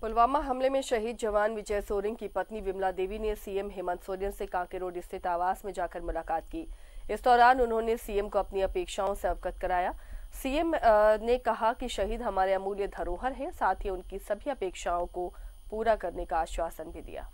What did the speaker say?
पुलवामा हमले में शहीद जवान विजय सोरेन की पत्नी विमला देवी ने सीएम हेमंत सोरेन से कांके रोड स्थित आवास में जाकर मुलाकात की इस दौरान उन्होंने सीएम को अपनी अपेक्षाओं से अवगत कराया सीएम ने कहा कि शहीद हमारे अमूल्य धरोहर है साथ ही उनकी सभी अपेक्षाओं को पूरा करने का आश्वासन भी दिया